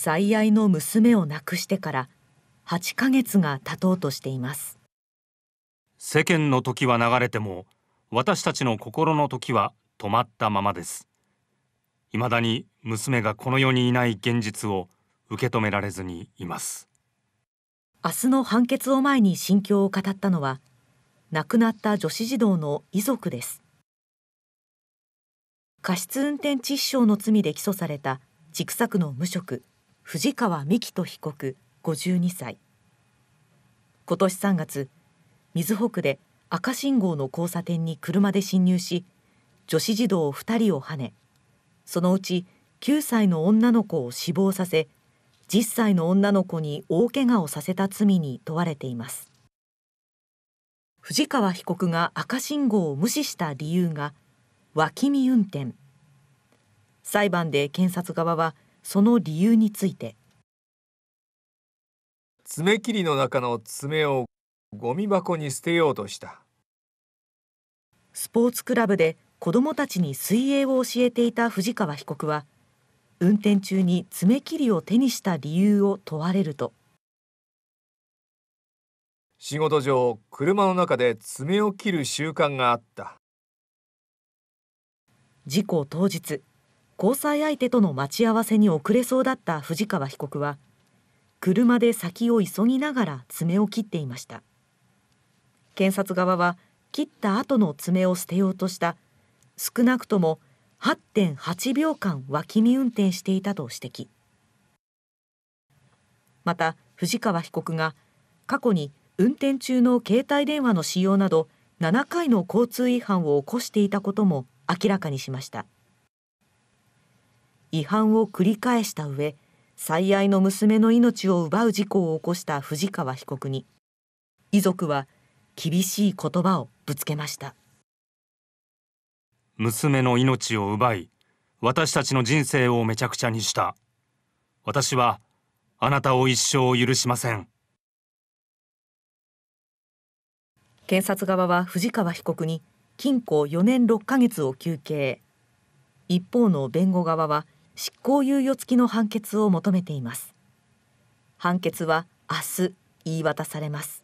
最愛の娘を亡くしてから8ヶ月が経とうとしています世間の時は流れても私たちの心の時は止まったままです未だに娘がこの世にいない現実を受け止められずにいます明日の判決を前に心境を語ったのは亡くなった女子児童の遺族です過失運転致死傷の罪で起訴された千種の無職藤川幹人被告52歳今年3月瑞穂区で赤信号の交差点に車で侵入し女子児童2人をはねそのうち9歳の女の子を死亡させ10歳の女の子に大怪我をさせた罪に問われています藤川被告が赤信号を無視した理由が脇見運転裁判で検察側はその理由について爪切りの中の爪をゴミ箱に捨てようとしたスポーツクラブで子どもたちに水泳を教えていた藤川被告は運転中に爪切りを手にした理由を問われると仕事上車の中で爪を切る習慣があった事故当日交際相手との待ち合わせに遅れそうだった藤川被告は車で先を急ぎながら爪を切っていました検察側は切った後の爪を捨てようとした少なくとも8.8秒間脇見運転していたと指摘また藤川被告が過去に運転中の携帯電話の使用など7回の交通違反を起こしていたことも明らかにしました。違反を繰り返した上最愛の娘の命を奪う事故を起こした藤川被告に遺族は厳しい言葉をぶつけました娘の命を奪い私たちの人生をめちゃくちゃにした私はあなたを一生許しません検察側は藤川被告に禁錮4年6ヶ月を休刑一方の弁護側は執行猶予付きの判決を求めています判決は明日言い渡されます